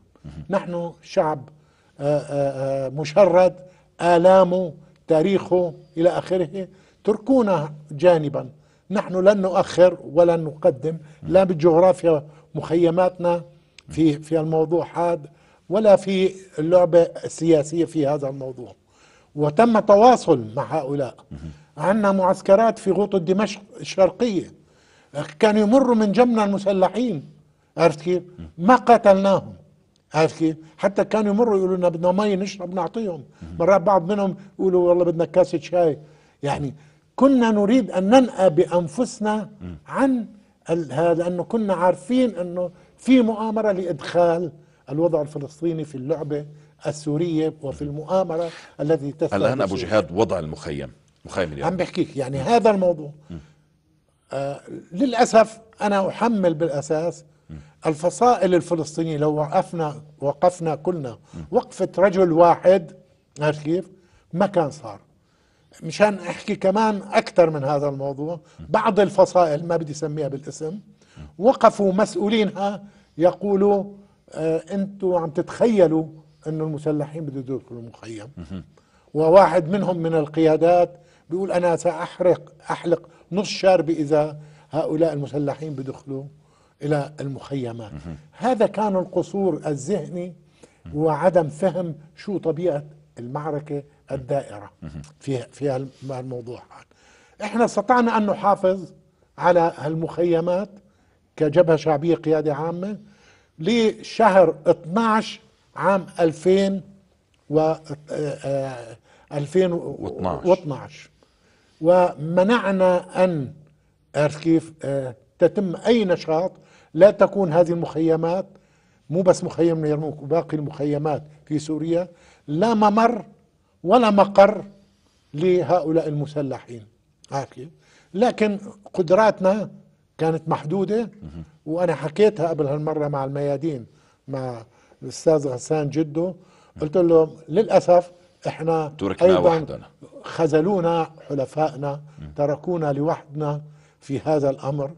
نحن شعب آه، آه، آه، مشرد آلامه تاريخه إلى آخره تركونا جانبا نحن لن نؤخر ولن نقدم لا بالجغرافيا مخيماتنا في في الموضوع هذا ولا في اللعبة السياسية في هذا الموضوع وتم تواصل مع هؤلاء عندنا معسكرات في غوطة دمشق الشرقية كانوا يمروا من جنبنا المسلحين عرفت كيف؟ ما قاتلناهم عارف كيف؟ حتى كانوا يمروا يقولوا لنا بدنا مي نشرب نعطيهم، مرات بعض منهم يقولوا والله بدنا كاسه شاي، يعني كنا نريد ان ننأى بانفسنا عن هذا لانه كنا عارفين انه في مؤامره لادخال الوضع الفلسطيني في اللعبه السوريه وفي المؤامره التي تسعى الان ابو جهاد وضع المخيم مخيم اليوم عم بحكيك يعني هذا الموضوع آه للاسف انا احمل بالاساس الفصائل الفلسطينية لو وقفنا وقفنا كلنا وقفة رجل واحد عارف كيف؟ ما كان صار مشان احكي كمان اكثر من هذا الموضوع بعض الفصائل ما بدي اسميها بالاسم وقفوا مسؤولينها يقولوا آه انتم عم تتخيلوا انه المسلحين بده يدخلوا المخيم وواحد منهم من القيادات بيقول انا ساحرق احلق نص شاربي اذا هؤلاء المسلحين بدخلوا إلى المخيمات هذا كان القصور الذهني وعدم فهم شو طبيعة المعركة الدائرة فيها, في الموضوع احنا استطعنا أن نحافظ على المخيمات كجبهة شعبية قيادة عامة لشهر 12 عام 2000 و 2012 آه، ومنعنا أن عرفت كيف آه، تتم أي نشاط لا تكون هذه المخيمات مو بس مخيم اليرموك وباقي المخيمات في سوريا لا ممر ولا مقر لهؤلاء المسلحين عارف كيف؟ لكن قدراتنا كانت محدودة وأنا حكيتها قبل هالمرة مع الميادين مع الأستاذ غسان جدو قلت له للأسف احنا تركنا أيضا وحدنا خذلونا حلفائنا تركونا لوحدنا في هذا الأمر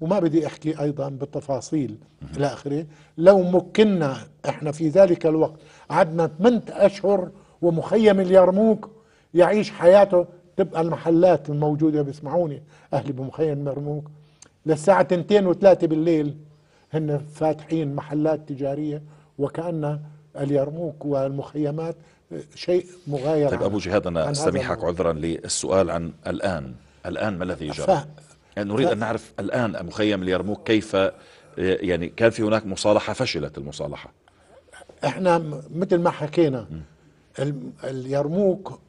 وما بدي أحكي أيضا بالتفاصيل إلى آخره لو مكنا إحنا في ذلك الوقت عدنا 8 أشهر ومخيم اليرموك يعيش حياته تبقى المحلات الموجودة بيسمعوني أهلي بمخيم اليرموك للساعة 2 و3 بالليل هن فاتحين محلات تجارية وكأن اليرموك والمخيمات شيء مغاير طيب أبو جهاد أنا أستميحك عذرا للسؤال عن الآن الآن ما الذي جرى يعني نريد أن نعرف الآن مخيم اليرموك كيف آه، يعني كان في هناك مصالحة فشلت المصالحة احنا مثل ما حكينا اليرموك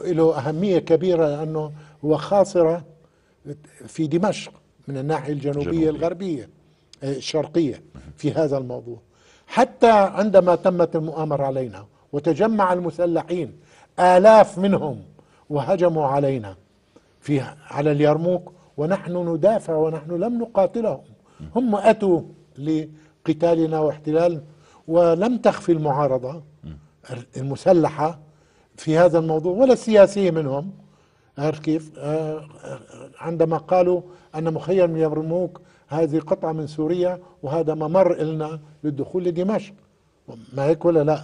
له أهمية كبيرة لأنه هو خاصرة في دمشق من الناحية الجنوبية جنوبية. الغربية آه، الشرقية في هذا الموضوع حتى عندما تمت المؤامرة علينا وتجمع المسلحين آلاف منهم وهجموا علينا في على اليرموك ونحن ندافع ونحن لم نقاتلهم هم أتوا لقتالنا واحتلال ولم تخفي المعارضة المسلحة في هذا الموضوع ولا السياسية منهم عارف كيف آه، آه، عندما قالوا أن مخيم يرموك هذه قطعة من سوريا وهذا ممر إلنا للدخول لدمشق ما هيك ولا لا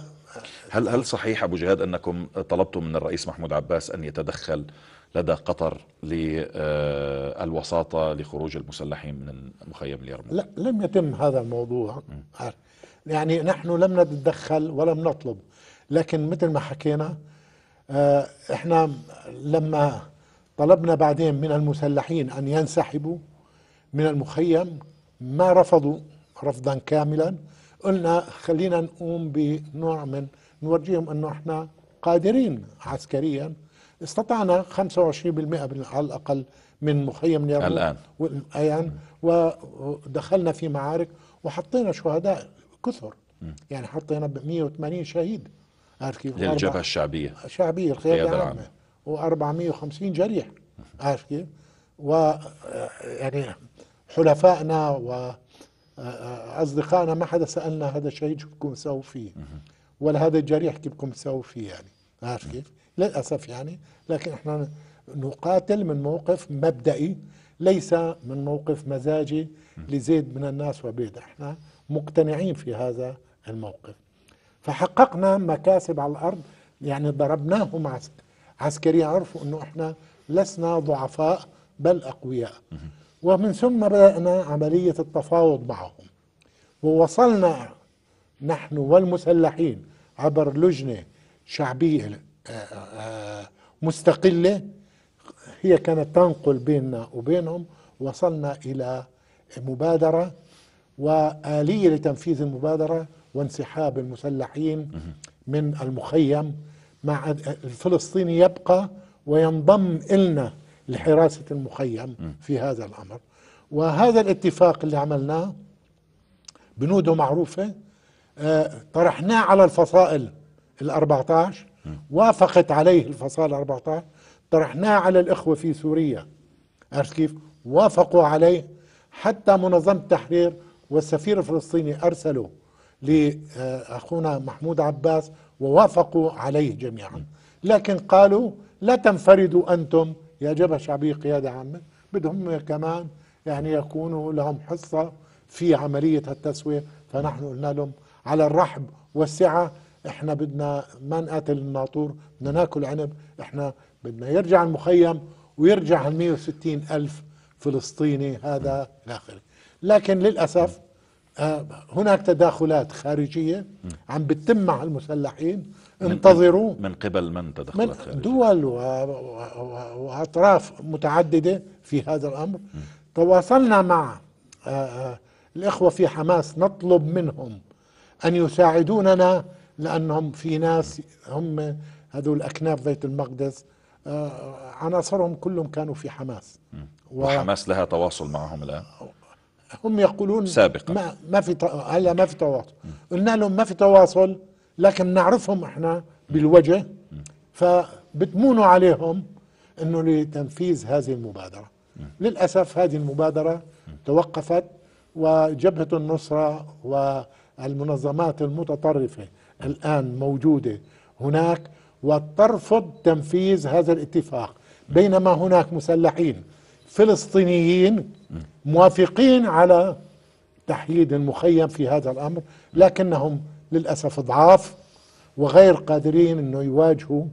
هل هل صحيح ابو جهاد انكم طلبتم من الرئيس محمود عباس ان يتدخل لدى قطر للوساطة لخروج المسلحين من مخيم اليرموك لا لم يتم هذا الموضوع يعني نحن لم نتدخل ولم نطلب لكن مثل ما حكينا آه، احنا لما طلبنا بعدين من المسلحين ان ينسحبوا من المخيم ما رفضوا رفضا كاملا قلنا خلينا نقوم بنوع من نورجيهم انه احنا قادرين عسكريا استطعنا 25% على الأقل من مخيم نيرو الآن الآن ودخلنا في معارك وحطينا شهداء كثر يعني حطينا 180 شهيد عارف كيف للجبهة الشعبية الشعبية القيادة العامة و450 جريح عارف كيف و آه، يعني حلفائنا و آه، آه، اصدقائنا ما حدا سالنا هذا الشهيد شو بدكم تساووا فيه ولا هذا الجريح كيف بدكم تساووا فيه يعني عارف كيف؟ للأسف يعني لكن احنا نقاتل من موقف مبدئي ليس من موقف مزاجي لزيد من الناس وبيد احنا مقتنعين في هذا الموقف فحققنا مكاسب على الأرض يعني ضربناهم عسكريا عرفوا أنه احنا لسنا ضعفاء بل أقوياء ومن ثم بدأنا عملية التفاوض معهم ووصلنا نحن والمسلحين عبر لجنة شعبية مستقلة هي كانت تنقل بيننا وبينهم وصلنا إلى مبادرة وآلية لتنفيذ المبادرة وانسحاب المسلحين من المخيم مع الفلسطيني يبقى وينضم إلنا لحراسة المخيم في هذا الأمر وهذا الاتفاق اللي عملناه بنوده معروفة آه، طرحناه على الفصائل ال 14 وافقت عليه الفصائل 14 طرحناه على الإخوة في سوريا عرفت كيف وافقوا عليه حتى منظمة التحرير والسفير الفلسطيني أرسلوا لأخونا محمود عباس ووافقوا عليه جميعا لكن قالوا لا تنفردوا أنتم يا جبهة شعبية قيادة عامة بدهم كمان يعني يكونوا لهم حصة في عملية التسوية فنحن قلنا لهم على الرحب والسعة احنا بدنا ما نقاتل الناطور بدنا ناكل عنب احنا بدنا يرجع المخيم ويرجع ال 160 ألف فلسطيني هذا إلى آخره لكن للأسف آه، هناك تداخلات خارجية عم بتتم مع المسلحين انتظروا من قبل من تدخلت خارجية دول وأطراف متعددة في هذا الأمر تواصلنا مع آه، آه، الإخوة في حماس نطلب منهم أن يساعدوننا لانهم في ناس هم هذول اكناف بيت المقدس آه، عناصرهم كلهم كانوا في حماس و... وحماس لها تواصل معهم الان هم يقولون سابقا ما, ما في هلا ما في تواصل قلنا لهم ما في تواصل لكن نعرفهم احنا بالوجه فبتمونوا عليهم انه لتنفيذ هذه المبادره للاسف هذه المبادره توقفت وجبهه النصره والمنظمات المتطرفه الآن موجودة هناك وترفض تنفيذ هذا الاتفاق بينما هناك مسلحين فلسطينيين موافقين على تحييد المخيم في هذا الأمر لكنهم للأسف ضعاف وغير قادرين أنه يواجهوا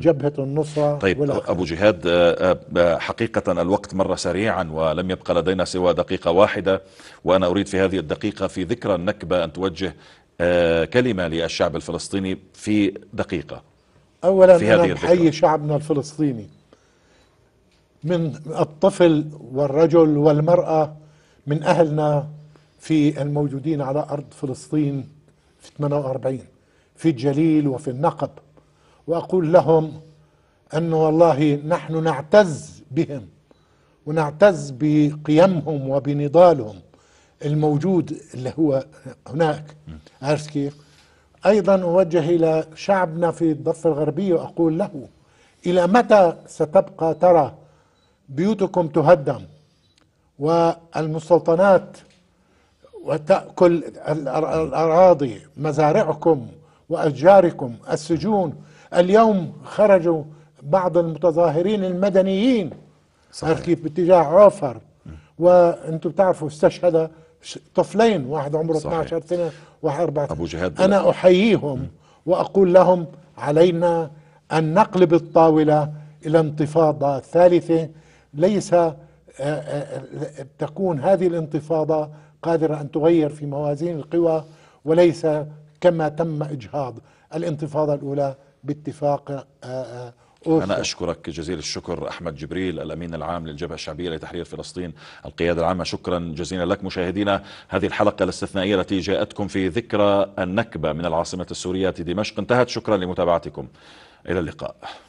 جبهة النصرة طيب والأخير. أبو جهاد آه، آه، حقيقة الوقت مر سريعا ولم يبقى لدينا سوى دقيقة واحدة وأنا أريد في هذه الدقيقة في ذكرى النكبة أن توجه آه، كلمة للشعب الفلسطيني في دقيقة أولا في هذه أنا أحيي شعبنا الفلسطيني من الطفل والرجل والمرأة من أهلنا في الموجودين على أرض فلسطين في 48 في الجليل وفي النقب وأقول لهم أن والله نحن نعتز بهم ونعتز بقيمهم وبنضالهم الموجود اللي هو هناك عرفت كيف؟ أيضا أوجه إلى شعبنا في الضفة الغربية وأقول له إلى متى ستبقى ترى بيوتكم تهدم والمستوطنات وتأكل الأراضي مزارعكم وأشجاركم السجون اليوم خرجوا بعض المتظاهرين المدنيين صحيح. كيف باتجاه عوفر وانتم بتعرفوا استشهد طفلين واحد عمره صحيح. 12 سنه واحد 14 ابو جهاد انا احييهم واقول لهم علينا ان نقلب الطاوله الى انتفاضه ثالثه ليس آه، آه، تكون هذه الانتفاضه قادره ان تغير في موازين القوى وليس كما تم اجهاض الانتفاضه الاولى باتفاق آه، أوف. أنا أشكرك جزيل الشكر أحمد جبريل الأمين العام للجبهة الشعبية لتحرير فلسطين القيادة العامة شكرا جزيلا لك مشاهدينا هذه الحلقة الاستثنائية التي جاءتكم في ذكرى النكبة من العاصمة السورية دمشق انتهت شكرا لمتابعتكم إلى اللقاء